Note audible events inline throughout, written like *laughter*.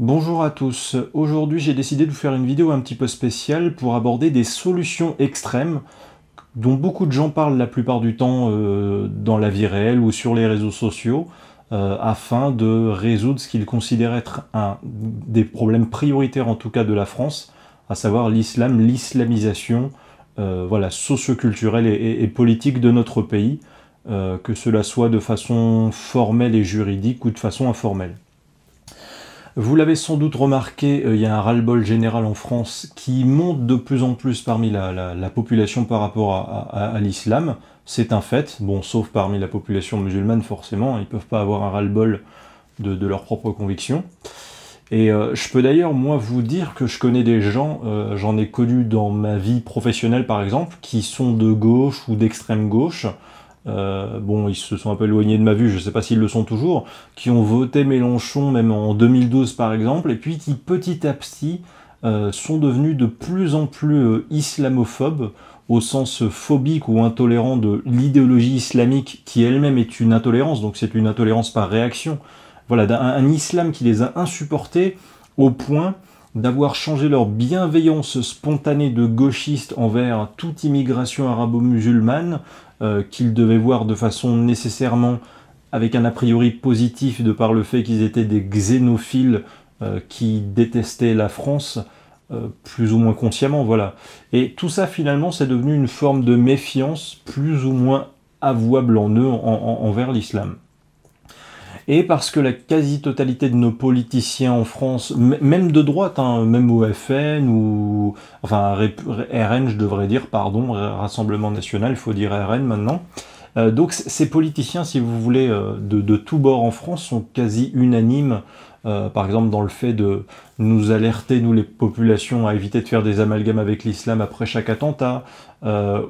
Bonjour à tous, aujourd'hui j'ai décidé de vous faire une vidéo un petit peu spéciale pour aborder des solutions extrêmes dont beaucoup de gens parlent la plupart du temps euh, dans la vie réelle ou sur les réseaux sociaux euh, afin de résoudre ce qu'ils considèrent être un des problèmes prioritaires en tout cas de la France, à savoir l'islam, l'islamisation euh, voilà, socioculturelle et, politique de notre pays, que cela soit de façon formelle et juridique ou de façon informelle. Vous l'avez sans doute remarqué, euh, il y a un ras-le-bol général en France qui monte de plus en plus parmi la, population par rapport à, l'islam. C'est un fait, bon, sauf parmi la population musulmane, forcément, ils ne peuvent pas avoir un ras-le-bol de, leur leurs propres convictions. Et euh, je peux d'ailleurs, moi, vous dire que je connais des gens, euh, j'en ai connu dans ma vie professionnelle par exemple, qui sont de gauche ou d'extrême gauche, euh, bon, ils se sont un peu éloignés de ma vue, je ne sais pas s'ils le sont toujours, qui ont voté Mélenchon même en 2012 par exemple, et puis qui petit à petit euh, sont devenus de plus en plus euh, islamophobes au sens phobique ou intolérant de l'idéologie islamique qui elle-même est une intolérance, donc c'est une intolérance par réaction. Voilà, un, islam qui les a insupportés au point d'avoir changé leur bienveillance spontanée de gauchiste envers toute immigration arabo-musulmane euh, qu'ils devaient voir de façon nécessairement avec un a priori positif de par le fait qu'ils étaient des xénophiles euh, qui détestaient la France, euh, plus ou moins consciemment, voilà. Et tout ça finalement c'est devenu une forme de méfiance plus ou moins avouable en eux envers l'islam et parce que la quasi-totalité de nos politiciens en France, même de droite, hein, même au FN ou enfin RN, je devrais dire, pardon, Rassemblement National, il faut dire RN maintenant. Euh, donc ces politiciens, si vous voulez, euh, de, tous bords en France, sont quasi unanimes euh, par exemple dans le fait de nous alerter, nous les populations, à éviter de faire des amalgames avec l'islam après chaque attentat,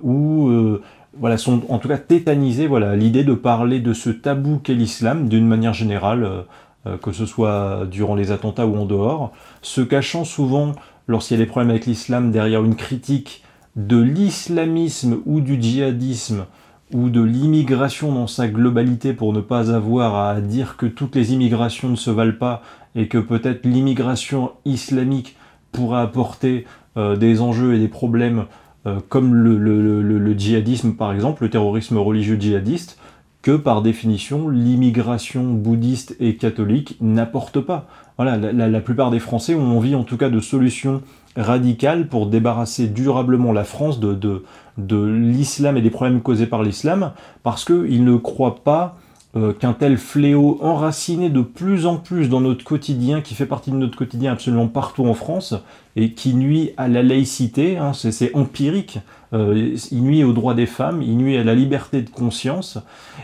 ou voilà, sont en tout cas tétanisés. Voilà, l'idée de parler de ce tabou qu'est l'islam d'une manière générale, euh, euh, que ce soit durant les attentats ou en dehors, se cachant souvent, lorsqu'il y a des problèmes avec l'islam, derrière une critique de l'islamisme ou du djihadisme ou de l'immigration dans sa globalité pour ne pas avoir à dire que toutes les immigrations ne se valent pas et que peut-être l'immigration islamique pourra apporter euh, des enjeux et des problèmes euh, comme le, djihadisme par exemple, le terrorisme religieux djihadiste, que par définition l'immigration bouddhiste et catholique n'apporte pas. Voilà, la, plupart des Français ont envie en tout cas de solutions radicales pour débarrasser durablement la France de, de, de l'islam et des problèmes causés par l'islam, parce qu'ils ne croient pas euh, qu'un tel fléau enraciné de plus en plus dans notre quotidien, qui fait partie de notre quotidien absolument partout en France, et qui nuit à la laïcité, hein, c'est empirique, euh, il nuit aux droits des femmes, il nuit à la liberté de conscience,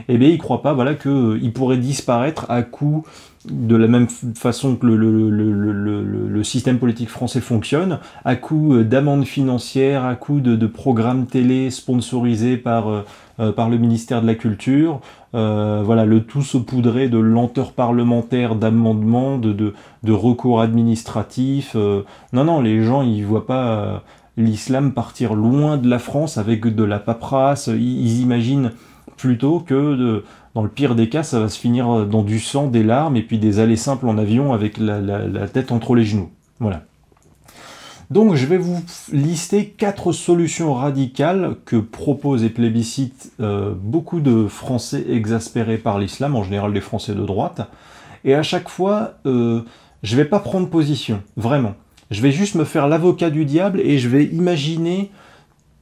et eh bien il ne croit pas voilà, qu'il euh, pourrait disparaître à coup de la même façon que le, système politique français fonctionne, à coup d'amendes financières, à coup de, de, programmes télé sponsorisés par euh, par le ministère de la Culture. Euh, voilà, le tout saupoudré de lenteur parlementaire, d'amendements, de, de, recours administratifs. Euh. non, non, les gens, ils voient pas l'islam partir loin de la France avec de la paperasse. Ils, imaginent plutôt que de, dans le pire des cas, ça va se finir dans du sang, des larmes et puis des allées simples en avion avec la, la tête entre les genoux. Voilà. Donc je vais vous lister quatre solutions radicales que proposent et plébiscitent euh, beaucoup de Français exaspérés par l'islam, en général des Français de droite. Et à chaque fois, je euh, je vais pas prendre position, vraiment. Je vais juste me faire l'avocat du diable et je vais imaginer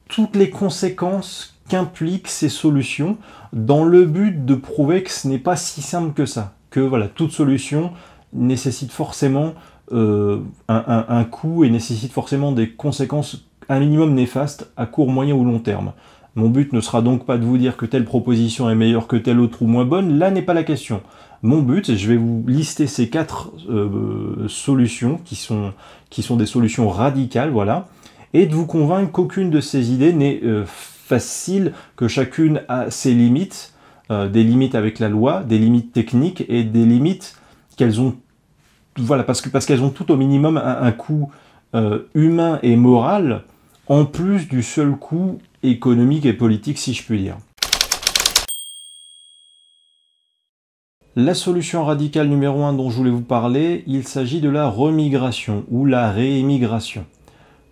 toutes les conséquences qu'impliquent ces solutions dans le but de prouver que ce n'est pas si simple que ça. Que voilà, toute solution nécessite forcément euh, un, coût et nécessite forcément des conséquences un minimum néfastes à court, moyen ou long terme. Mon but ne sera donc pas de vous dire que telle proposition est meilleure que telle autre ou moins bonne, là n'est pas la question. Mon but, je vais vous lister ces quatre euh, solutions qui sont, qui sont des solutions radicales, voilà, et de vous convaincre qu'aucune de ces idées n'est euh, facile, que chacune a ses limites, des limites avec la loi, des limites techniques et des limites qu'elles ont voilà, parce que parce qu'elles ont tout au minimum un, coût euh, humain et moral, en plus du seul coût économique et politique, si je puis dire. La solution radicale numéro 1 dont je voulais vous parler, il s'agit de la remigration ou la réémigration.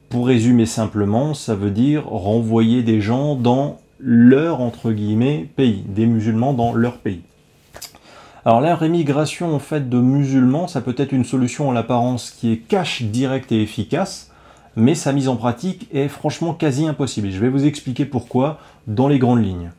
Pour résumer simplement, ça veut dire renvoyer des gens dans leur entre guillemets pays, des musulmans dans leur pays. Alors la rémigration en fait de musulmans, ça peut être une solution en l'apparence qui est cash, directe et efficace, mais sa mise en pratique est franchement quasi impossible. je vais vous expliquer pourquoi dans les grandes lignes.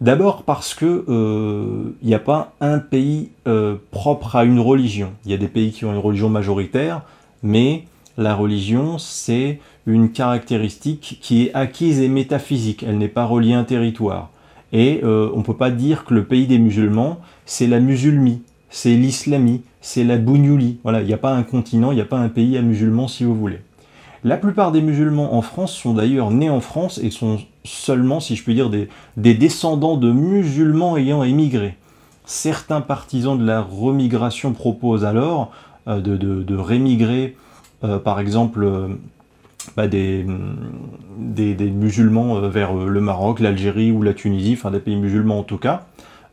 D'abord parce que il euh, n'y a pas un pays euh, propre à une religion. Il y a des pays qui ont une religion majoritaire, mais la religion, c'est une caractéristique qui est acquise et métaphysique. Elle n'est pas reliée à un territoire. Et euh, on ne peut pas dire que le pays des musulmans, c'est la musulmie, c'est l'islamie, c'est la bougnouli. Voilà, il n'y a pas un continent, il n'y a pas un pays à musulmans si vous voulez. La plupart des musulmans en France sont d'ailleurs nés en France et sont seulement, si je puis dire, des, descendants de musulmans ayant émigré. Certains partisans de la remigration proposent alors euh, de, rémigrer, euh, par exemple, bah, des, musulmans euh, vers euh, le Maroc, l'Algérie ou la Tunisie, enfin des pays musulmans en tout cas,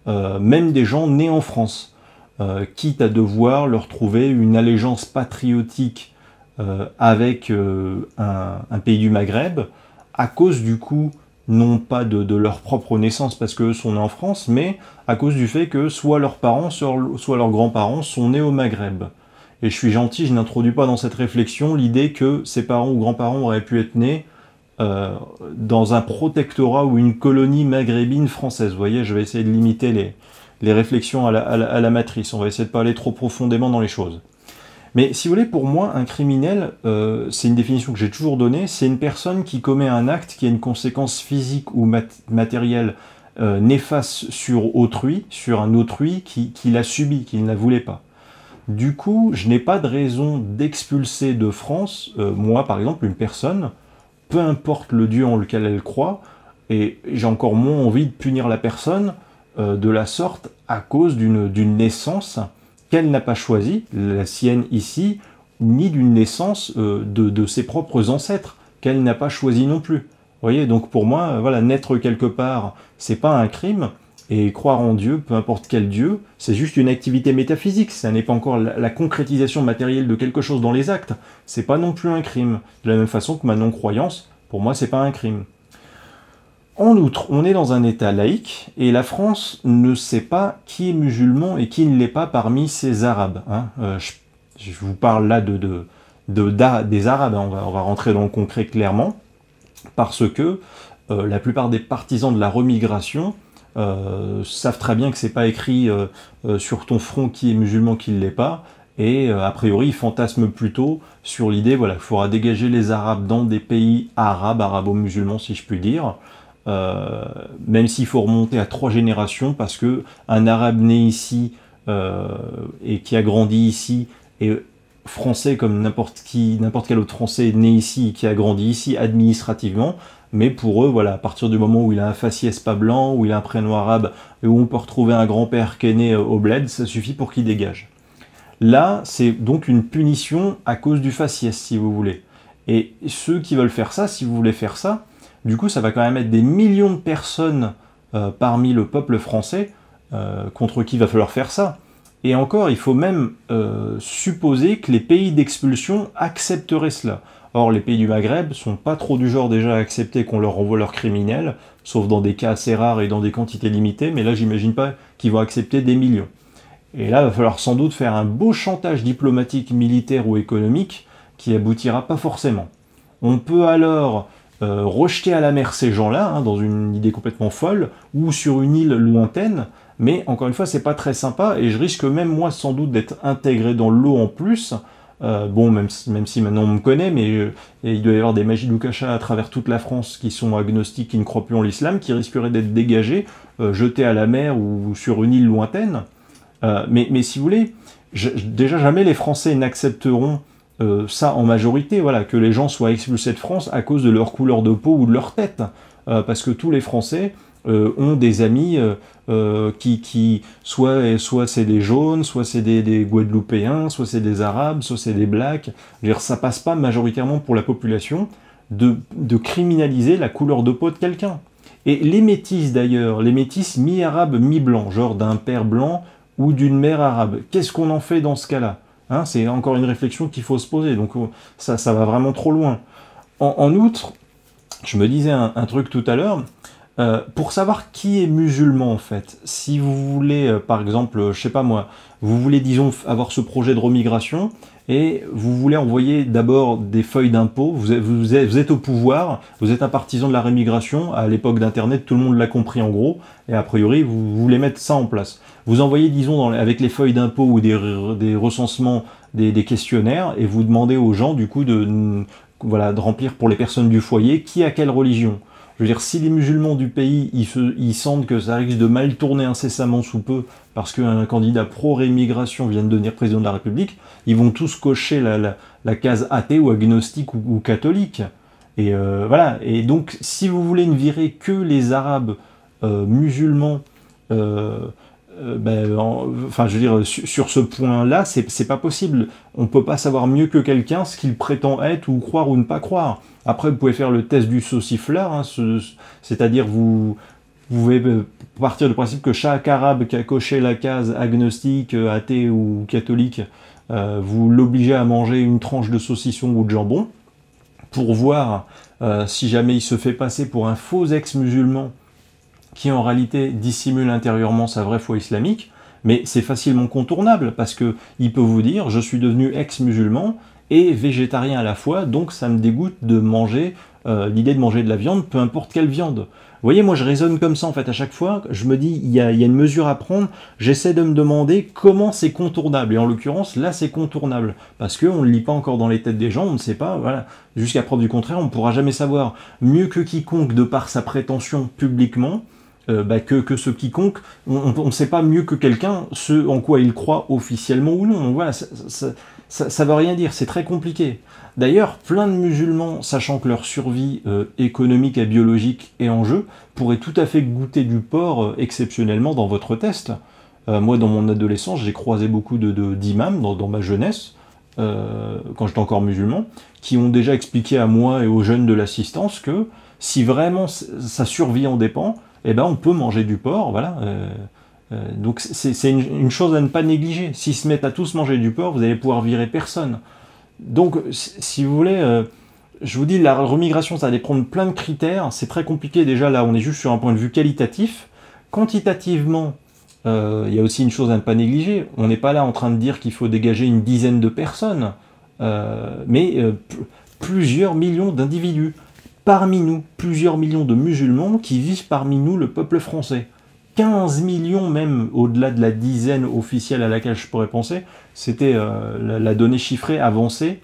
euh, même des gens nés en France, quitte à devoir leur trouver une allégeance patriotique avec un, pays du Maghreb, à cause du coup non pas de, de leur propre naissance parce qu'eux sont nés en France, mais à cause du fait que soit leurs parents, soit leurs grands-parents sont nés au Maghreb. Et je suis gentil, je n'introduis pas dans cette réflexion l'idée que ses parents ou grands-parents auraient pu être nés euh, dans un protectorat ou une colonie maghrébine française. Vous voyez, je vais essayer de limiter les, les réflexions à la, matrice. On va essayer de pas aller trop profondément dans les choses. Mais si vous voulez, pour moi, un criminel, euh, c'est une définition que j'ai toujours donnée, c'est une personne qui commet un acte qui a une conséquence physique ou matérielle euh, néfaste sur autrui, sur un autrui qui, qui l'a subi, qui ne la voulait pas. Du coup, je n'ai pas de raison d'expulser de France, euh, moi par exemple, une personne, peu importe le Dieu en lequel elle croit, et j'ai encore moins envie de punir la personne euh, de la sorte à cause d'une naissance qu'elle n'a pas choisie, la sienne ici, ni d'une naissance euh, de, de, ses propres ancêtres qu'elle n'a pas choisie non plus. Vous voyez, donc pour moi, voilà, naître quelque part, c'est pas un crime, et croire en Dieu, peu importe quel Dieu, c'est juste une activité métaphysique, ça n'est pas encore la, concrétisation matérielle de quelque chose dans les actes, c'est pas non plus un crime, de la même façon que ma non-croyance, pour moi c'est pas un crime. En outre, on est dans un État laïque, et la France ne sait pas qui est musulman et qui ne l'est pas parmi ses Arabes. Hein. Euh, je, vous parle là de, des Arabes, hein. on, va, rentrer dans le concret clairement, parce que euh, la plupart des partisans de la remigration euh, savent très bien que c'est pas écrit euh, euh, sur ton front qui est musulman, qui ne l'est pas. Et a priori, ils fantasment plutôt sur l'idée, voilà, qu'il faudra dégager les Arabes dans des pays arabes, arabo-musulmans, si je puis dire. même s'il faut remonter à trois générations, parce que un arabe né ici et qui a grandi ici et français comme n'importe qui, n'importe quel autre français né ici, qui a grandi ici administrativement, mais pour eux, voilà, à partir du moment où il a un faciès pas blanc, où il a un prénom arabe, et où on peut retrouver un grand-père qui est né euh, au bled, ça suffit pour qu'il dégage. Là, c'est donc une punition à cause du faciès, si vous voulez. Et ceux qui veulent faire ça, si vous voulez faire ça, du coup, ça va quand même être des millions de personnes euh, parmi le peuple français euh, contre qui va falloir faire ça. Et encore, il faut même euh, supposer que les pays d'expulsion accepteraient cela. Or, les pays du Maghreb sont pas trop du genre déjà à accepter qu'on leur renvoie leurs criminels, sauf dans des cas assez rares et dans des quantités limitées, mais là, j'imagine pas qu'ils vont accepter des millions. Et là, il va falloir sans doute faire un beau chantage diplomatique, militaire ou économique qui aboutira pas forcément. On peut alors euh, rejeter à la mer ces gens-là, hein, dans une idée complètement folle, ou sur une île lointaine, mais encore une fois, c'est pas très sympa et je risque même moi sans doute d'être intégré dans l'eau en plus. Euh, bon, même, si maintenant on me connaît, mais euh, il doit y avoir des magies à travers toute la France qui sont agnostiques, qui ne croient plus en l'islam, qui risqueraient d'être dégagés, euh, jetés à la mer ou sur une île lointaine. Mais, si vous voulez, déjà jamais les Français n'accepteront ça en majorité, voilà, que les gens soient expulsés de France à cause de leur couleur de peau ou de leur tête. parce que tous les Français, euh, ont des amis euh, euh, qui, qui, soit, soit c'est des jaunes, soit c'est des, Guadeloupéens, soit c'est des Arabes, soit c'est des Blacks. ça passe pas majoritairement pour la population de, criminaliser la couleur de peau de quelqu'un. Et les métis d'ailleurs, les métis mi arabe mi blanc genre d'un père blanc ou d'une mère arabe, qu'est-ce qu'on en fait dans ce cas-là hein, C'est encore une réflexion qu'il faut se poser, donc ça, va vraiment trop loin. En, outre, je me disais un truc tout à l'heure, euh, pour savoir qui est musulman en fait, si vous voulez, euh, par exemple, euh, je sais pas moi, vous voulez, disons, avoir ce projet de remigration et vous voulez envoyer d'abord des feuilles d'impôt, vous, êtes au pouvoir, vous êtes un partisan de la rémigration, à l'époque d'Internet, tout le monde l'a compris en gros, et a priori, vous, voulez mettre ça en place. Vous envoyez, disons, avec les feuilles d'impôt ou des, recensements, des, questionnaires, et vous demandez aux gens, du coup, de, voilà, de remplir pour les personnes du foyer qui a quelle religion. Je veux dire, si les musulmans du pays, ils, sentent que ça risque de mal tourner incessamment sous peu, parce qu'un candidat pro-rémigration vient de devenir président de la République, ils vont tous cocher la, case athée ou agnostique ou, catholique. Et euh, voilà. Et donc, si vous voulez ne virer que les Arabes euh, musulmans, euh, euh, ben, enfin, je veux dire, sur, ce point-là, c'est pas possible. On peut pas savoir mieux que quelqu'un ce qu'il prétend être ou croire ou ne pas croire. Après, vous pouvez faire le test du saucifleur, hein, c'est-à-dire vous, vous pouvez euh, partir du principe que chaque arabe qui a coché la case agnostique, euh, athée ou catholique, vous l'obligez à manger une tranche de saucisson ou de jambon pour voir si jamais il se fait passer pour un faux ex-musulman qui en réalité dissimule intérieurement sa vraie foi islamique, mais c'est facilement contournable parce que il peut vous dire je suis devenu ex-musulman et végétarien à la fois, donc ça me dégoûte de manger euh, l'idée de manger de la viande, peu importe quelle viande. Vous voyez, moi je raisonne comme ça en fait à chaque fois, je me dis il y a, y a une mesure à prendre, j'essaie de me demander comment c'est contournable, et en l'occurrence là c'est contournable, parce qu'on ne lit pas encore dans les têtes des gens, on ne sait pas, voilà, jusqu'à preuve du contraire, on ne pourra jamais savoir. Mieux que quiconque de par sa prétention publiquement, euh, bah, que, que, ce quiconque. On ne sait pas mieux que quelqu'un ce en quoi il croit officiellement ou non. voilà, ça ne ça, ça veut rien dire, c'est très compliqué. D'ailleurs, plein de musulmans, sachant que leur survie euh, économique et biologique est en jeu, pourraient tout à fait goûter du porc euh, exceptionnellement dans votre test. moi, dans mon adolescence, j'ai croisé beaucoup d'imams de, de dans, dans, ma jeunesse, quand j'étais encore musulman, qui ont déjà expliqué à moi et aux jeunes de l'assistance que si vraiment sa survie en dépend, eh ben, on peut manger du porc, voilà. Euh, euh, donc c'est une, chose à ne pas négliger. S'ils se mettent à tous manger du porc, vous allez pouvoir virer personne. Donc, si vous voulez, euh, je vous dis, la remigration, ça allait prendre plein de critères. C'est très compliqué déjà, là, on est juste sur un point de vue qualitatif. Quantitativement, il y a aussi une chose à ne pas négliger. On n'est pas là en train de dire qu'il faut dégager une dizaine de personnes, mais plusieurs millions d'individus parmi nous plusieurs millions de musulmans qui vivent parmi nous le peuple français. 15 millions même, au-delà de la dizaine officielle à laquelle je pourrais penser, c'était euh, la, donnée chiffrée avancée,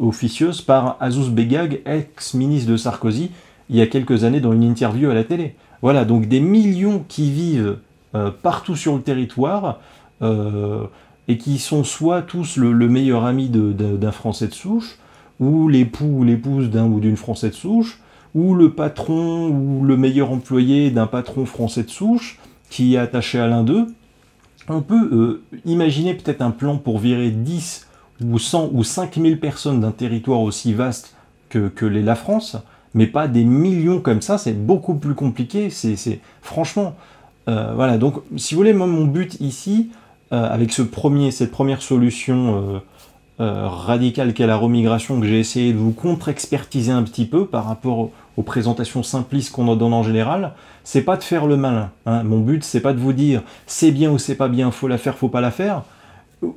officieuse, par Azouz Begag, ex-ministre de Sarkozy, il y a quelques années dans une interview à la télé. Voilà, donc des millions qui vivent euh, partout sur le territoire euh, et qui sont soit tous le, meilleur ami d'un Français de souche, ou l'époux ou l'épouse d'un ou d'une Française souche, ou le patron ou le meilleur employé d'un patron français de souche qui est attaché à l'un d'eux, on peut euh, imaginer peut-être un plan pour virer 10 ou 100 ou 5000 personnes d'un territoire aussi vaste que, que l'est la France, mais pas des millions comme ça, c'est beaucoup plus compliqué, c'est franchement... Euh, voilà, donc si vous voulez, moi, mon but ici, euh, avec ce premier, cette première solution radicale qu'est la remigration, que j'ai essayé de vous contre-expertiser un petit peu par rapport aux présentations simplistes qu'on donne en général, c'est pas de faire le malin. Hein. Mon but, c'est pas de vous dire c'est bien ou c'est pas bien, faut la faire, faut pas la faire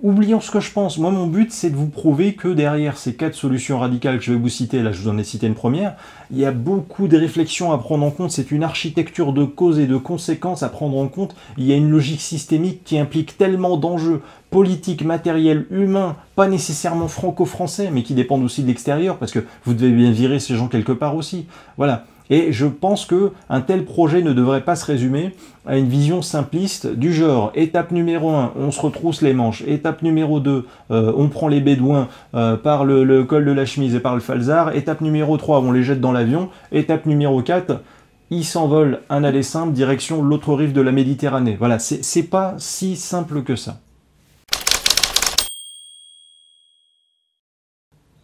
oublions ce que je pense. Moi, mon but, c'est de vous prouver que derrière ces quatre solutions radicales que je vais vous citer, là, je vous en ai cité une première, il y a beaucoup de réflexions à prendre en compte. C'est une architecture de causes et de conséquences à prendre en compte. Il y a une logique systémique qui implique tellement d'enjeux politiques, matériels, humains, pas nécessairement franco-français, mais qui dépendent aussi de l'extérieur, parce que vous devez bien virer ces gens quelque part aussi. Voilà. Et je pense que un tel projet ne devrait pas se résumer à une vision simpliste du genre étape numéro 1, on se retrousse les manches, étape numéro 2, euh, on prend les bédouins euh, par le, col de la chemise et par le falzar, étape numéro 3, on les jette dans l'avion, étape numéro 4, ils s'envolent un aller simple direction l'autre rive de la Méditerranée. Voilà, c'est pas si simple que ça.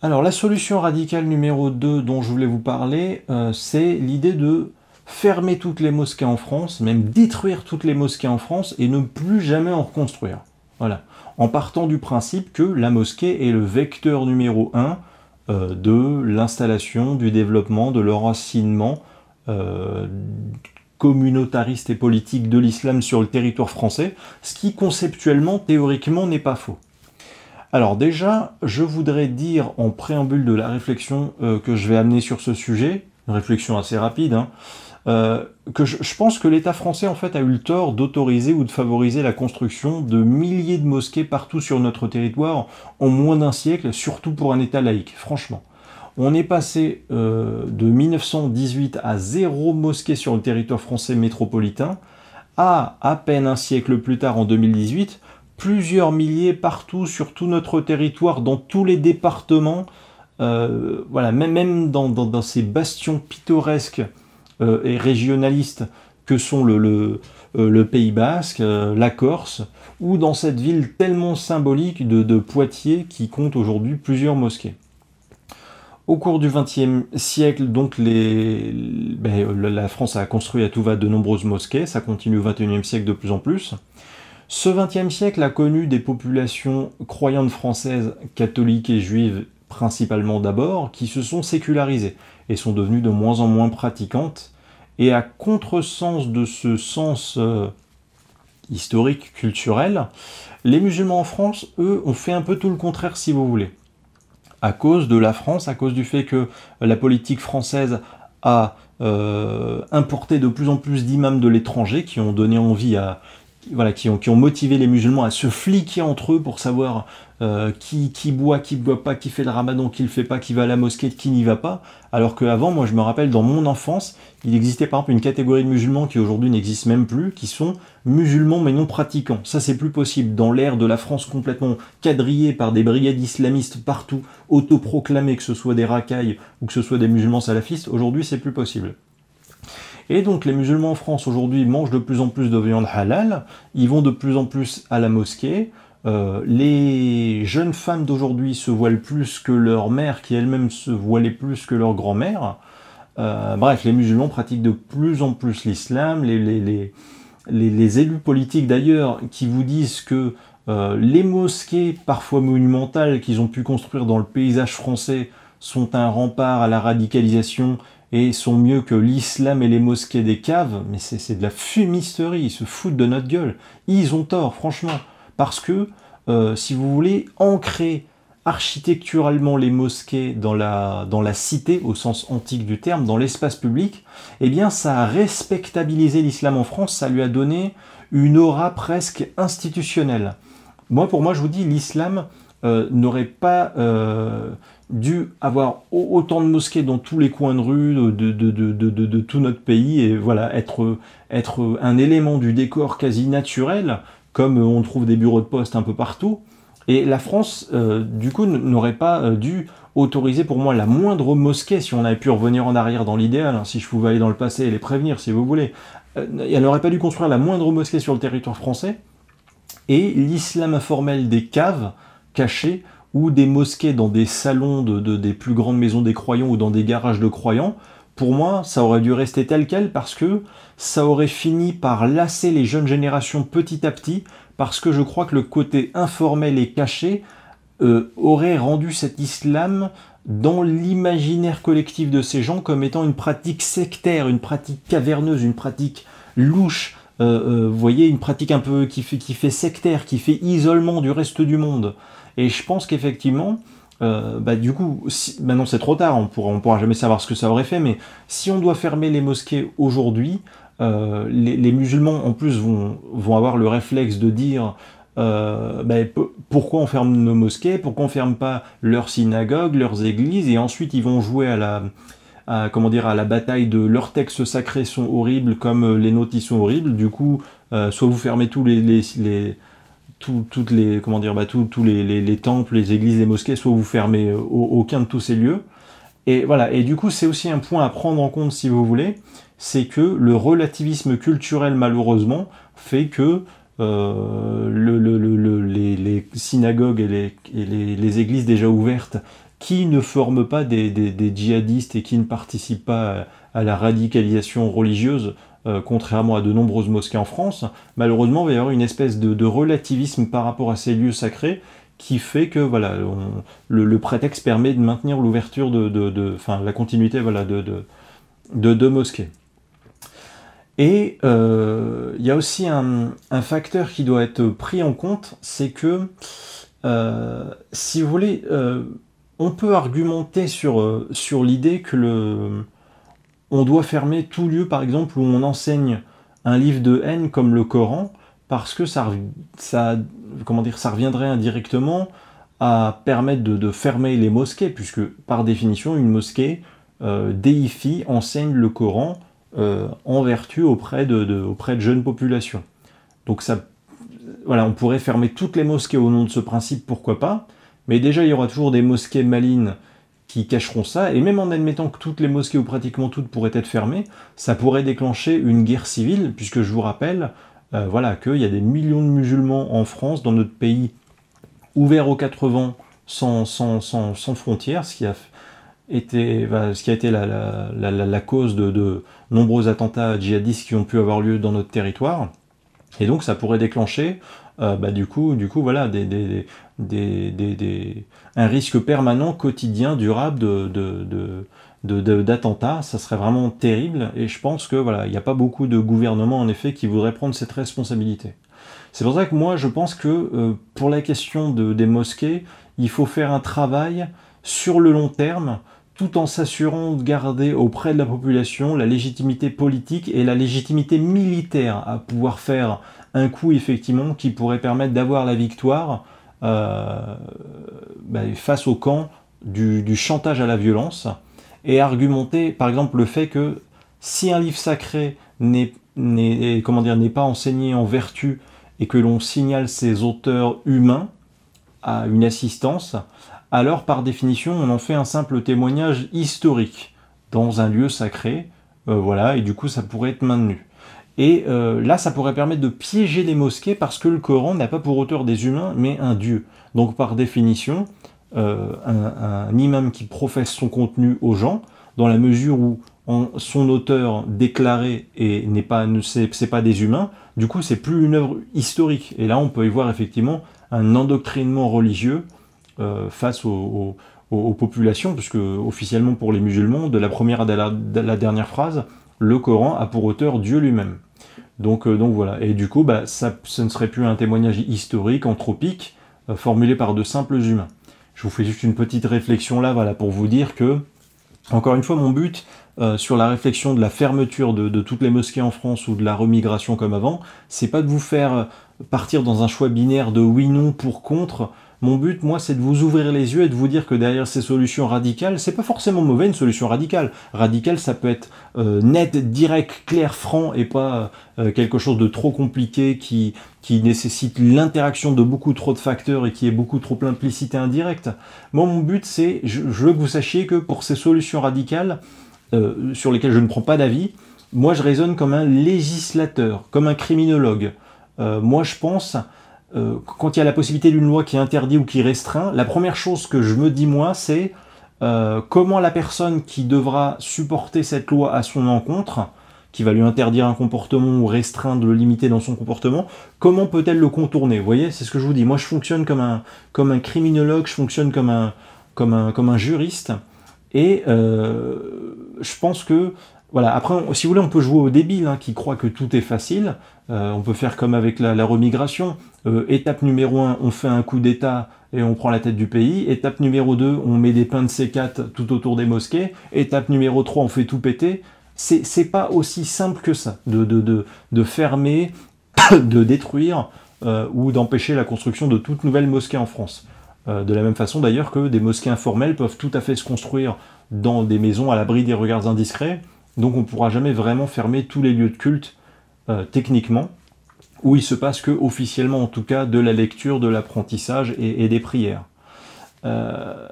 Alors la solution radicale numéro 2 dont je voulais vous parler, euh, c'est l'idée de fermer toutes les mosquées en France, même détruire toutes les mosquées en France et ne plus jamais en reconstruire. Voilà. En partant du principe que la mosquée est le vecteur numéro 1 euh, de l'installation, du développement, de l'enracinement euh, communautariste et politique de l'islam sur le territoire français, ce qui conceptuellement, théoriquement, n'est pas faux. Alors déjà, je voudrais dire en préambule de la réflexion euh, que je vais amener sur ce sujet, une réflexion assez rapide, hein, euh, que je, pense que l'État français en fait a eu le tort d'autoriser ou de favoriser la construction de milliers de mosquées partout sur notre territoire en moins d'un siècle, surtout pour un État laïque, franchement. On est passé euh, de 1918 à zéro mosquée sur le territoire français métropolitain à à peine un siècle plus tard en 2018 plusieurs milliers partout sur tout notre territoire, dans tous les départements, euh, voilà, même, dans, ces bastions pittoresques euh, et régionalistes que sont le, euh, Pays Basque, la Corse, ou dans cette ville tellement symbolique de, Poitiers qui compte aujourd'hui plusieurs mosquées. Au cours du XXe siècle, donc ben, la France a construit à tout va de nombreuses mosquées, ça continue au XXIe siècle de plus en plus. Ce XXe siècle a connu des populations croyantes françaises, catholiques et juives principalement d'abord, qui se sont sécularisées et sont devenues de moins en moins pratiquantes. Et à contresens de ce sens euh, historique, culturel, les musulmans en France, eux, ont fait un peu tout le contraire si vous voulez. À cause de la France, à cause du fait que la politique française a euh, importé de plus en plus d'imams de l'étranger qui ont donné envie à voilà, qui ont, qui ont motivé les musulmans à se fliquer entre eux pour savoir euh, qui, qui boit, qui ne boit pas, qui fait le ramadan, qui le fait pas, qui va à la mosquée, qui n'y va pas. Alors qu'avant, moi je me rappelle, dans mon enfance, il existait par exemple une catégorie de musulmans qui aujourd'hui n'existe même plus, qui sont musulmans mais non pratiquants. Ça c'est plus possible. Dans l'ère de la France complètement quadrillée par des brigades islamistes partout, autoproclamées, que ce soit des racailles ou que ce soit des musulmans salafistes, aujourd'hui c'est plus possible. Et donc les musulmans en France aujourd'hui mangent de plus en plus de viande halal, ils vont de plus en plus à la mosquée. Euh, les jeunes femmes d'aujourd'hui se voilent plus que leur mère, qui elle-même se voilait plus que leur grand-mère. Euh, bref, les musulmans pratiquent de plus en plus l'islam. Les, élus politiques d'ailleurs qui vous disent que euh, les mosquées, parfois monumentales, qu'ils ont pu construire dans le paysage français, sont un rempart à la radicalisation et sont mieux que l'islam et les mosquées des caves, mais c'est de la fumisterie, ils se foutent de notre gueule. Ils ont tort, franchement, parce que, euh, si vous voulez, ancrer architecturalement les mosquées dans la, dans la cité, au sens antique du terme, dans l'espace public, eh bien ça a respectabilisé l'islam en France, ça lui a donné une aura presque institutionnelle. Moi, pour moi, je vous dis, l'islam, euh, n'aurait pas euh, dû avoir autant de mosquées dans tous les coins de rue de, tout notre pays et voilà être, être, un élément du décor quasi naturel, comme on trouve des bureaux de poste un peu partout. Et la France, euh, du coup, n'aurait pas dû autoriser pour moi la moindre mosquée, si on avait pu revenir en arrière dans l'idéal, hein, si je pouvais aller dans le passé et les prévenir, si vous voulez. elle n'aurait pas dû construire la moindre mosquée sur le territoire français. Et l'islam informel des caves, cachés ou des mosquées dans des salons de, des plus grandes maisons des croyants ou dans des garages de croyants, pour moi, ça aurait dû rester tel quel parce que ça aurait fini par lasser les jeunes générations petit à petit, parce que je crois que le côté informel et caché euh, aurait rendu cet islam dans l'imaginaire collectif de ces gens comme étant une pratique sectaire, une pratique caverneuse, une pratique louche, euh, euh, vous voyez, une pratique un peu qui fait, sectaire, qui fait isolement du reste du monde. Et je pense qu'effectivement, euh, bah, du coup, maintenant c'est trop tard, on pourra, on pourra jamais savoir ce que ça aurait fait, mais si on doit fermer les mosquées aujourd'hui, les, musulmans en plus vont, avoir le réflexe de dire bah, pourquoi on ferme nos mosquées, pourquoi on ferme pas leurs synagogues, leurs églises, et ensuite ils vont jouer à la, à comment dire à la bataille de leurs textes sacrés sont horribles comme euh, les nôtres y sont horribles. Du coup, euh, soit vous fermez tous les, toutes les comment dire bah, tous les, temples, les églises, les mosquées, soit vous fermez euh, aucun de tous ces lieux. Et voilà. Et du coup, c'est aussi un point à prendre en compte si vous voulez, c'est que le relativisme culturel malheureusement fait que les, synagogues et, les, églises déjà ouvertes qui ne forment pas des, djihadistes et qui ne participent pas à, la radicalisation religieuse, euh, contrairement à de nombreuses mosquées en France, malheureusement, il va y avoir une espèce de, relativisme par rapport à ces lieux sacrés qui fait que voilà, le, prétexte permet de maintenir l'ouverture de, de, la continuité voilà, de, de mosquées. Et euh, il y a aussi un, facteur qui doit être pris en compte, c'est que euh, si vous voulez, on peut argumenter sur, euh, sur l'idée que le, on doit fermer tout lieu, par exemple, où on enseigne un livre de haine comme le Coran, parce que ça, ça, comment dire, ça reviendrait indirectement à permettre de, fermer les mosquées, puisque par définition, une mosquée euh, déifie, enseigne le Coran euh, en vertu auprès de, de, auprès de jeunes populations. Donc ça, voilà, on pourrait fermer toutes les mosquées au nom de ce principe, pourquoi pas, mais déjà, il y aura toujours des mosquées malines qui cacheront ça, et même en admettant que toutes les mosquées, ou pratiquement toutes, pourraient être fermées, ça pourrait déclencher une guerre civile, puisque je vous rappelle euh, voilà, qu'il y a des millions de musulmans en France, dans notre pays, ouverts aux quatre vents, sans, frontières, ce qui a été, la, cause de, nombreux attentats djihadistes qui ont pu avoir lieu dans notre territoire. Et donc ça pourrait déclencher, euh, bah, du coup, du coup voilà, des, un risque permanent, quotidien, durable de, d'attentats, ça serait vraiment terrible. Et je pense que voilà, il n'y a pas beaucoup de gouvernements en effet qui voudraient prendre cette responsabilité. C'est pour ça que moi je pense que euh, pour la question des mosquées, il faut faire un travail sur le long terme tout en s'assurant de garder auprès de la population la légitimité politique et la légitimité militaire à pouvoir faire un coup effectivement qui pourrait permettre d'avoir la victoire euh, ben, face au camp du, chantage à la violence et argumenter par exemple le fait que si un livre sacré n'est pas enseigné en vertu et que l'on signale ses auteurs humains à une assistance, alors par définition on en fait un simple témoignage historique dans un lieu sacré, euh, voilà, et du coup ça pourrait être maintenu. Et euh, là, ça pourrait permettre de piéger les mosquées parce que le Coran n'a pas pour auteur des humains, mais un dieu. Donc par définition, euh, un, imam qui professe son contenu aux gens, dans la mesure où son auteur déclaré et n'est pas, ne c'est pas des humains, du coup c'est plus une œuvre historique. Et là, on peut y voir effectivement un endoctrinement religieux euh, face aux, populations, puisque officiellement pour les musulmans, de la première à la dernière phrase, le Coran a pour auteur Dieu lui-même. Euh, donc, voilà. Et du coup, bah, ça, ce ne serait plus un témoignage historique, anthropique, euh, formulé par de simples humains. Je vous fais juste une petite réflexion là, voilà, pour vous dire que, encore une fois, mon but euh, sur la réflexion de la fermeture de, de, toutes les mosquées en France ou de la remigration comme avant, c'est pas de vous faire partir dans un choix binaire de oui, non, pour, contre, mon but, moi, c'est de vous ouvrir les yeux et de vous dire que derrière ces solutions radicales, c'est pas forcément mauvais une solution radicale. Radicale, ça peut être euh, net, direct, clair, franc et pas euh, quelque chose de trop compliqué qui, nécessite l'interaction de beaucoup trop de facteurs et qui est beaucoup trop implicite et indirecte. Moi, mon but, c'est, je, veux que vous sachiez que pour ces solutions radicales, euh, sur lesquelles je ne prends pas d'avis, moi, je raisonne comme un législateur, comme un criminologue. moi, je pense euh, quand il y a la possibilité d'une loi qui interdit ou qui restreint, la première chose que je me dis moi, c'est euh, comment la personne qui devra supporter cette loi à son encontre, qui va lui interdire un comportement ou restreindre, le limiter dans son comportement, comment peut-elle le contourner Vous voyez, c'est ce que je vous dis. Moi, je fonctionne comme un, comme un criminologue, je fonctionne comme un, comme un, comme un juriste, et euh, je pense que voilà, après, si vous voulez, on peut jouer au débile, hein, qui croit que tout est facile. Euh, on peut faire comme avec la, remigration. Euh, étape numéro 1, on fait un coup d'État et on prend la tête du pays. Étape numéro 2, on met des pains de C4 tout autour des mosquées. Étape numéro 3, on fait tout péter. C'est pas aussi simple que ça, de, fermer, *coughs* de détruire euh, ou d'empêcher la construction de toute nouvelle mosquée en France. de la même façon d'ailleurs que des mosquées informelles peuvent tout à fait se construire dans des maisons à l'abri des regards indiscrets, donc on ne pourra jamais vraiment fermer tous les lieux de culte euh, techniquement, où il se passe que officiellement en tout cas de la lecture, de l'apprentissage et, des prières. Euh,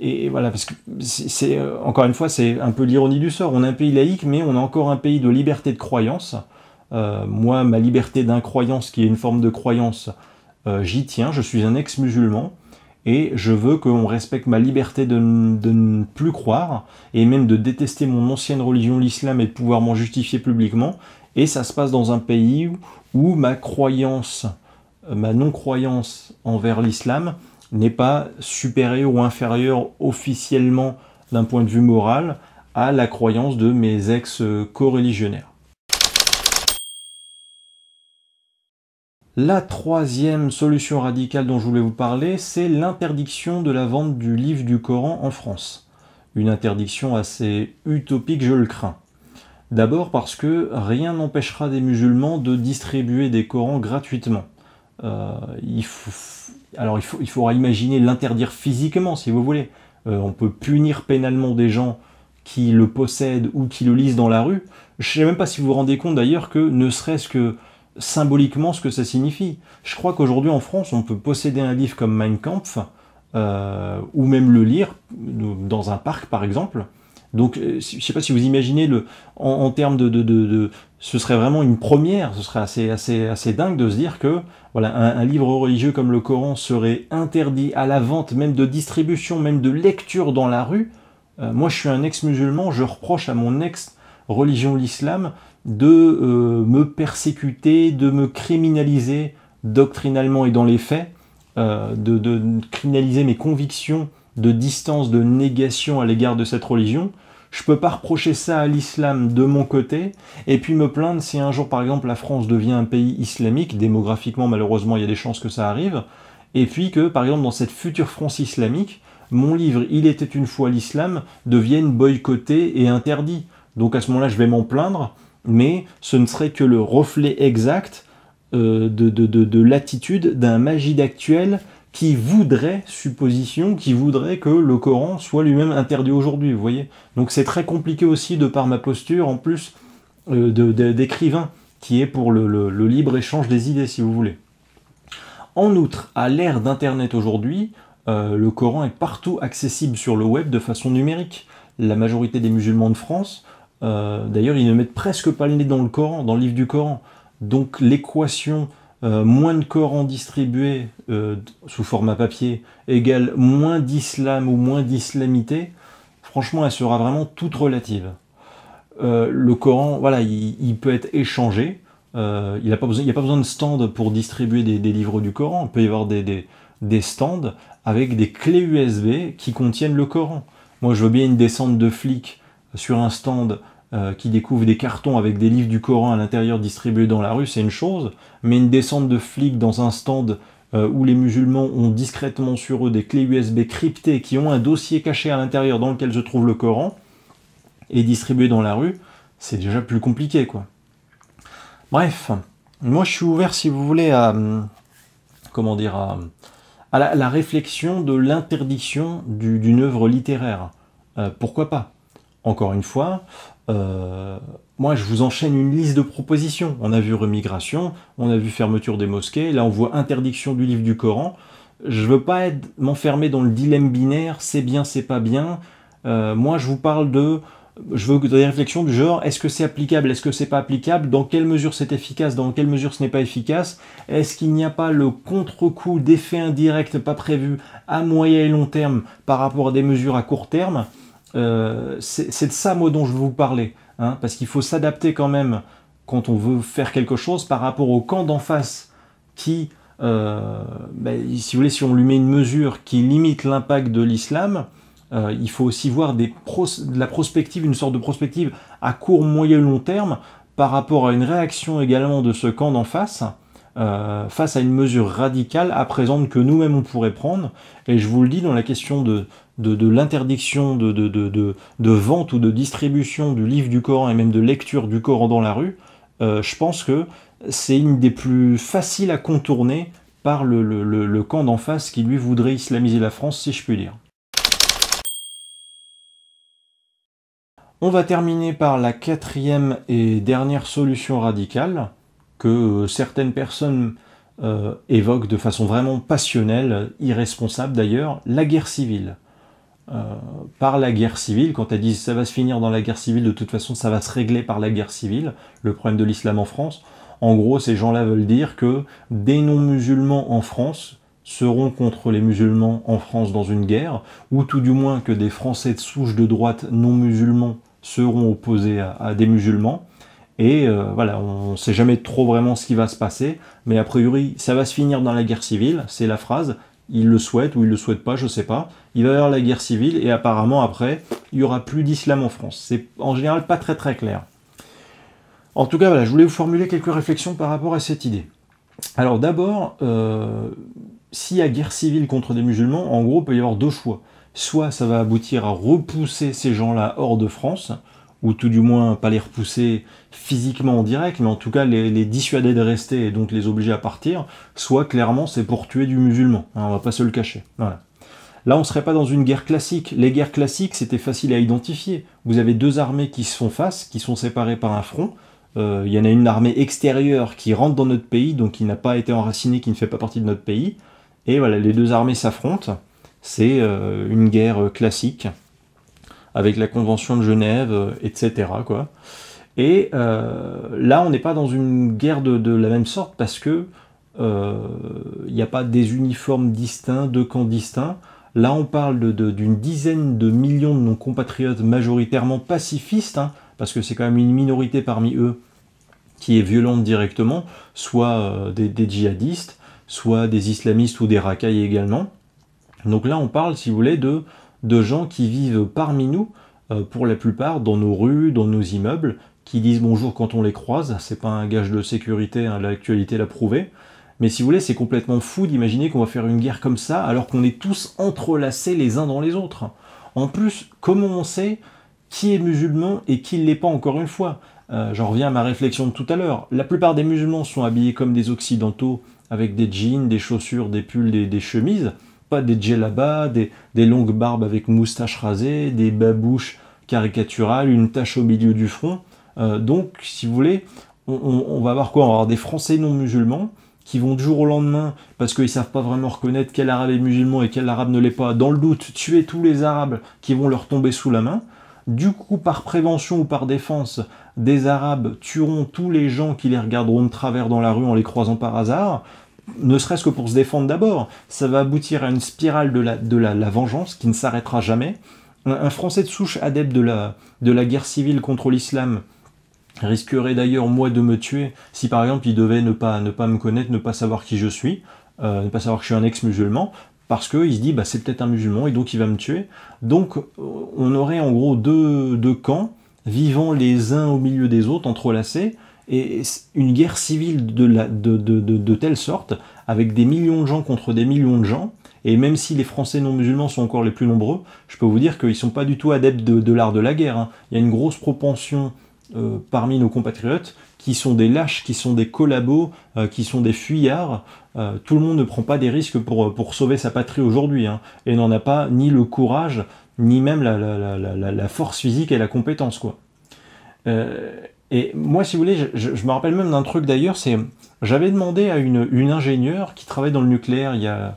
et voilà, parce que c'est euh, encore une fois c'est un peu l'ironie du sort. On a un pays laïque, mais on a encore un pays de liberté de croyance. moi, ma liberté d'incroyance, qui est une forme de croyance, j'y tiens. Je suis un ex-musulman et je veux qu'on respecte ma liberté de, ne plus croire et même de détester mon ancienne religion, l'islam, et de pouvoir m'en justifier publiquement. Et ça se passe dans un pays où, où ma croyance, euh, ma non-croyance envers l'islam n'est pas supérieure ou inférieure officiellement d'un point de vue moral à la croyance de mes ex-co-religionnaires. La troisième solution radicale dont je voulais vous parler, c'est l'interdiction de la vente du livre du Coran en France. Une interdiction assez utopique, je le crains. D'abord parce que rien n'empêchera des musulmans de distribuer des Corans gratuitement. Euh, alors il, faudra imaginer l'interdire physiquement si vous voulez. Euh, on peut punir pénalement des gens qui le possèdent ou qui le lisent dans la rue. Je ne sais même pas si vous vous rendez compte d'ailleurs que ne serait-ce que symboliquement ce que ça signifie. Je crois qu'aujourd'hui en France, on peut posséder un livre comme Mein Kampf, euh, ou même le lire euh, dans un parc par exemple. Donc euh, je ne sais pas si vous imaginez le, en, termes de, de, Ce serait vraiment une première, ce serait assez, assez, assez dingue de se dire que voilà, un, livre religieux comme le Coran serait interdit à la vente, même de distribution, même de lecture dans la rue. moi je suis un ex-musulman, je reproche à mon ex religion, l'islam, de euh, me persécuter, de me criminaliser doctrinalement et dans les faits, euh, de, criminaliser mes convictions de distance, de négation à l'égard de cette religion. Je peux pas reprocher ça à l'islam de mon côté, et puis me plaindre si un jour, par exemple, la France devient un pays islamique, démographiquement, malheureusement, il y a des chances que ça arrive, et puis que, par exemple, dans cette future France islamique, mon livre Il était une fois l'islam devienne boycotté et interdit. Donc à ce moment-là, je vais m'en plaindre, mais ce ne serait que le reflet exact euh, de, l'attitude d'un magie d'actuel qui voudrait, supposition, qui voudrait que le Coran soit lui-même interdit aujourd'hui, vous voyez. Donc c'est très compliqué aussi de par ma posture, en plus, euh, d'écrivain, qui est pour le, libre-échange des idées, si vous voulez. En outre, à l'ère d'Internet aujourd'hui, euh, le Coran est partout accessible sur le web de façon numérique. La majorité des musulmans de France euh, d'ailleurs, ils ne mettent presque pas le nez dans le Coran, dans le livre du Coran. Donc l'équation euh, moins de Coran distribué euh, sous format papier égale moins d'islam ou moins d'islamité, franchement, elle sera vraiment toute relative. le Coran, voilà, il, peut être échangé. il n'y a, pas besoin de stand pour distribuer des, livres du Coran. Il peut y avoir des, des stands avec des clés USB qui contiennent le Coran. Moi, je veux bien une descente de flics sur un stand euh, qui découvre des cartons avec des livres du Coran à l'intérieur distribués dans la rue, c'est une chose, mais une descente de flics dans un stand euh, où les musulmans ont discrètement sur eux des clés USB cryptées qui ont un dossier caché à l'intérieur dans lequel se trouve le Coran et distribué dans la rue, c'est déjà plus compliqué quoi. Bref, moi je suis ouvert si vous voulez à hum, comment dire à, à la, réflexion de l'interdiction d'une œuvre littéraire. Euh, pourquoi pas encore une fois, euh, moi je vous enchaîne une liste de propositions. On a vu remigration, on a vu fermeture des mosquées, là on voit interdiction du livre du Coran. Je veux pas m'enfermer dans le dilemme binaire, c'est bien, c'est pas bien. Euh, moi je vous parle de je veux des réflexions du genre est-ce que c'est applicable, est-ce que c'est pas applicable, dans quelle mesure c'est efficace, dans quelle mesure ce n'est pas efficace, est-ce qu'il n'y a pas le contre-coup d'effet indirect pas prévu à moyen et long terme par rapport à des mesures à court terme euh, c'est de ça, moi, dont je veux vous parler. Hein, parce qu'il faut s'adapter quand même quand on veut faire quelque chose par rapport au camp d'en face qui, euh, ben, si vous voulez, si on lui met une mesure qui limite l'impact de l'islam, euh, il faut aussi voir des de la prospective, une sorte de prospective à court, moyen, long terme par rapport à une réaction également de ce camp d'en face. face à une mesure radicale à présent, que nous-mêmes on pourrait prendre. Et je vous le dis, dans la question de, de, l'interdiction de, vente ou de distribution du livre du Coran et même de lecture du Coran dans la rue, euh, je pense que c'est une des plus faciles à contourner par le, camp d'en face qui lui voudrait islamiser la France, si je puis dire. On va terminer par la quatrième et dernière solution radicale que euh, certaines personnes euh, évoquent de façon vraiment passionnelle, irresponsable d'ailleurs, la guerre civile. Euh, par la guerre civile. Quand elle dit ça va se finir dans la guerre civile, de toute façon ça va se régler par la guerre civile, le problème de l'islam en France, en gros ces gens-là veulent dire que des non-musulmans en France seront contre les musulmans en France dans une guerre, ou tout du moins que des Français de souche de droite non-musulmans seront opposés à, des musulmans. Et euh, voilà, on ne sait jamais trop vraiment ce qui va se passer, mais a priori, ça va se finir dans la guerre civile, c'est la phrase, il le souhaite ou il le souhaite pas, je sais pas. Il va y avoir la guerre civile et apparemment après, il y aura plus d'islam en France. C'est en général pas très très clair. En tout cas, voilà, je voulais vous formuler quelques réflexions par rapport à cette idée. Alors d'abord, euh, s'il y a guerre civile contre des musulmans, en gros, il peut y avoir deux choix. Soit ça va aboutir à repousser ces gens-là hors de France, ou tout du moins pas les repousser physiquement en direct, mais en tout cas les, dissuader de rester et donc les obliger à partir, soit clairement c'est pour tuer du musulman, hein, on va pas se le cacher. Là, on ne serait pas dans une guerre classique. Les guerres classiques, c'était facile à identifier. Vous avez deux armées qui se font face, qui sont séparées par un front. Euh, il y en a une armée extérieure qui rentre dans notre pays, donc qui n'a pas été enracinée, qui ne fait pas partie de notre pays. Et voilà, les deux armées s'affrontent. C'est euh, une guerre classique avec la Convention de Genève, euh, etc. Quoi. Et euh, là, on n'est pas dans une guerre de, la même sorte parce que il euh, n'y a pas des uniformes distincts, de camps distincts. Là, on parle d'une dizaine de millions de nos compatriotes majoritairement pacifistes, hein, parce que c'est quand même une minorité parmi eux qui est violente directement, soit des, des, djihadistes, soit des islamistes ou des racailles également. Donc là, on parle, si vous voulez, de de gens qui vivent parmi nous, euh, pour la plupart dans nos rues, dans nos immeubles, qui disent bonjour quand on les croise, c'est pas un gage de sécurité, hein, l'actualité l'a prouvé. Mais si vous voulez, c'est complètement fou d'imaginer qu'on va faire une guerre comme ça alors qu'on est tous entrelacés les uns dans les autres. En plus, comment on sait qui est musulman et qui ne l'est pas encore une fois euh, J'en reviens à ma réflexion de tout à l'heure. La plupart des musulmans sont habillés comme des occidentaux avec des jeans, des chaussures, des pulls, des chemises pas des djellabas, des, des longues barbes avec moustache rasée, des babouches caricaturales, une tache au milieu du front. Euh, donc, si vous voulez, on, on va avoir quoi On va avoir des Français non musulmans qui vont du jour au lendemain, parce qu'ils ne savent pas vraiment reconnaître quel arabe est musulman et quel arabe ne l'est pas, dans le doute, tuer tous les arabes qui vont leur tomber sous la main. Du coup, par prévention ou par défense, des arabes tueront tous les gens qui les regarderont de travers dans la rue en les croisant par hasard ne serait-ce que pour se défendre d'abord. Ça va aboutir à une spirale de la, vengeance qui ne s'arrêtera jamais. Un, Français de souche adepte de la, de la guerre civile contre l'islam risquerait d'ailleurs moi de me tuer si par exemple il devait ne pas, ne pas me connaître, ne pas savoir qui je suis, euh, ne pas savoir que je suis un ex-musulman, parce qu'il se dit bah, c'est peut-être un musulman et donc il va me tuer. Donc on aurait en gros deux, deux camps vivant les uns au milieu des autres, entrelacés, et une guerre civile de, de, telle sorte, avec des millions de gens contre des millions de gens, et même si les Français non musulmans sont encore les plus nombreux, je peux vous dire qu'ils ne sont pas du tout adeptes de, l'art de la guerre. Hein. Il y a une grosse propension euh, parmi nos compatriotes qui sont des lâches, qui sont des collabos, euh, qui sont des fuyards. Euh, tout le monde ne prend pas des risques pour, pour sauver sa patrie aujourd'hui, hein, et n'en a pas ni le courage, ni même la, force physique et la compétence. quoi. Et moi, si vous voulez, je, me rappelle même d'un truc d'ailleurs, c'est j'avais demandé à une, ingénieure qui travaille dans le nucléaire il y a,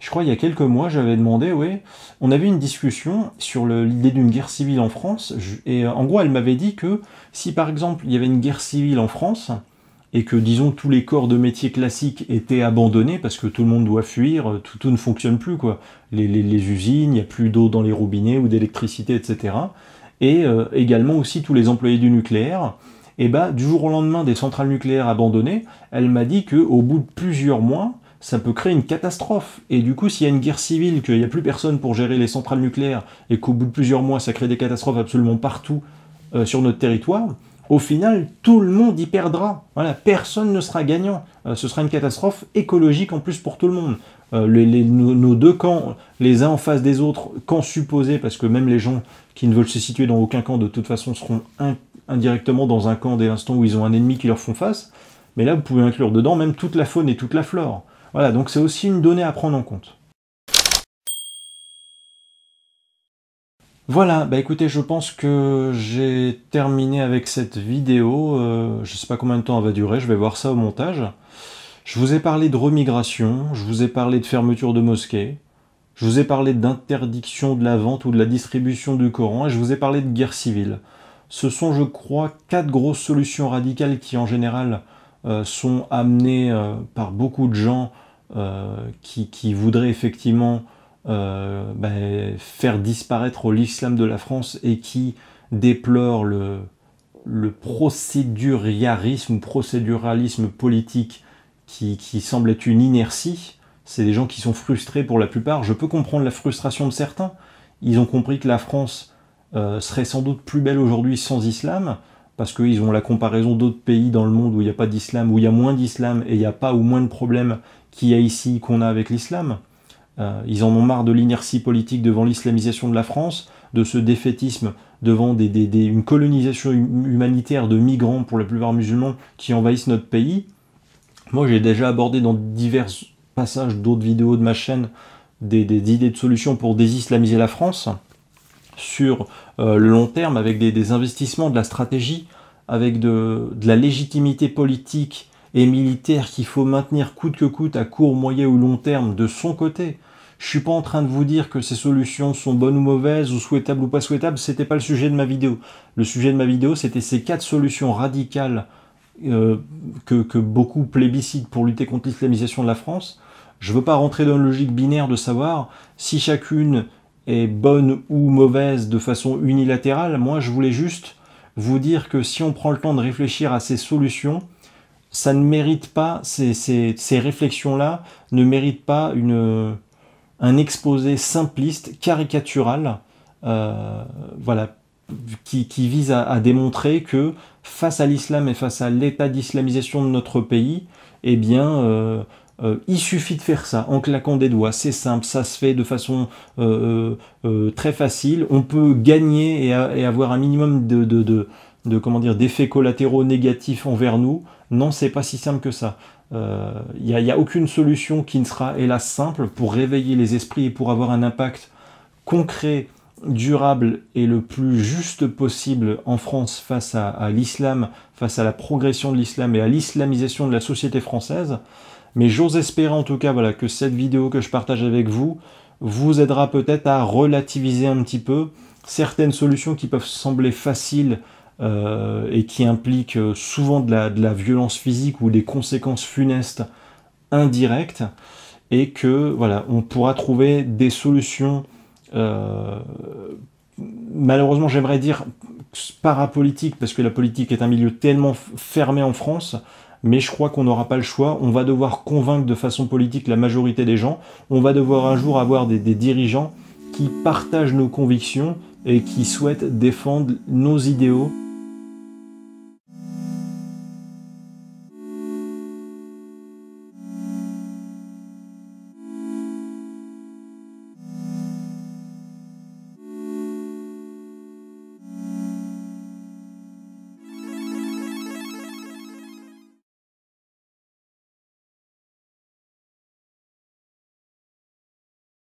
je crois, il y a quelques mois, j'avais demandé, oui, on avait une discussion sur l'idée d'une guerre civile en France, et euh, en gros, elle m'avait dit que si par exemple il y avait une guerre civile en France, et que disons tous les corps de métier classiques étaient abandonnés parce que tout le monde doit fuir, euh, tout, tout ne fonctionne plus quoi. Les, les usines, il n'y a plus d'eau dans les robinets ou d'électricité, etc et euh, également aussi tous les employés du nucléaire. Et bah, du jour au lendemain des centrales nucléaires abandonnées, elle m'a dit qu'au bout de plusieurs mois, ça peut créer une catastrophe. Et du coup, s'il y a une guerre civile, qu'il n'y a plus personne pour gérer les centrales nucléaires, et qu'au bout de plusieurs mois, ça crée des catastrophes absolument partout euh, sur notre territoire, au final, tout le monde y perdra. Voilà, personne ne sera gagnant. Euh, ce sera une catastrophe écologique en plus pour tout le monde. les, nos, deux camps, les uns en face des autres, camps supposés, parce que même les gens qui ne veulent se situer dans aucun camp, de toute façon, seront indirectement dans un camp dès l'instant où ils ont un ennemi qui leur font face. Mais là, vous pouvez inclure dedans même toute la faune et toute la flore. Voilà, donc c'est aussi une donnée à prendre en compte. Voilà, bah écoutez, je pense que j'ai terminé avec cette vidéo. Euh, je ne sais pas combien de temps elle va durer, je vais voir ça au montage. Je vous ai parlé de remigration, je vous ai parlé de fermeture de mosquées, je vous ai parlé d'interdiction de la vente ou de la distribution du Coran et je vous ai parlé de guerre civile. Ce sont, je crois, quatre grosses solutions radicales qui, en général, euh, sont amenées euh, par beaucoup de gens euh, qui, voudraient effectivement ben, faire disparaître l'islam de la France et qui déplorent le, procéduriarisme procéduralisme politique qui semble être une inertie c'est des gens qui sont frustrés pour la plupart. Je peux comprendre la frustration de certains. Ils ont compris que la France euh, serait sans doute plus belle aujourd'hui sans islam, parce qu'ils ont la comparaison d'autres pays dans le monde où il n'y a pas d'islam, où il y a moins d'islam et il n'y a pas ou moins de problèmes qu'il y a ici qu'on a avec l'islam. Euh, ils en ont marre de l'inertie politique devant l'islamisation de la France, de ce défaitisme devant une colonisation hum, humanitaire de migrants pour la plupart musulmans qui envahissent notre pays. Moi j'ai déjà abordé dans diverses passage d'autres vidéos de ma chaîne des, idées de solutions pour désislamiser la France sur euh, le long terme avec des, investissements, de la stratégie, avec de, la légitimité politique et militaire qu'il faut maintenir coûte que coûte à court, moyen ou long terme de son côté. Je suis pas en train de vous dire que ces solutions sont bonnes ou mauvaises ou souhaitables ou pas souhaitables, c'était pas le sujet de ma vidéo. Le sujet de ma vidéo, c'était ces quatre solutions radicales euh, que, que beaucoup plébiscitent pour lutter contre l'islamisation de la France je ne veux pas rentrer dans une logique binaire de savoir si chacune est bonne ou mauvaise de façon unilatérale. Moi, je voulais juste vous dire que si on prend le temps de réfléchir à ces solutions, ça ne mérite pas, ces, réflexions-là ne méritent pas une, un exposé simpliste, caricatural, euh, voilà, qui, vise à, démontrer que face à l'islam et face à l'état d'islamisation de notre pays, eh bien, euh, euh, il suffit de faire ça en claquant des doigts, c'est simple, ça se fait de façon euh, euh, très facile. On peut gagner et, avoir un minimum de, comment dire d'effets collatéraux négatifs envers nous. Non, c'est pas si simple que ça. Il n'y a, aucune solution qui ne sera hélas simple pour réveiller les esprits et pour avoir un impact concret durable et le plus juste possible en France face à, à l'islam, face à la progression de l'islam et à l'islamisation de la société française, mais j'ose espérer en tout cas voilà, que cette vidéo que je partage avec vous vous aidera peut-être à relativiser un petit peu certaines solutions qui peuvent sembler faciles euh, et qui impliquent euh, souvent de la, violence physique ou des conséquences funestes indirectes et que voilà on pourra trouver des solutions euh, malheureusement j'aimerais dire parapolitiques, parce que la politique est un milieu tellement fermé en France mais je crois qu'on n'aura pas le choix. On va devoir convaincre de façon politique la majorité des gens. On va devoir un jour avoir des, dirigeants qui partagent nos convictions et qui souhaitent défendre nos idéaux.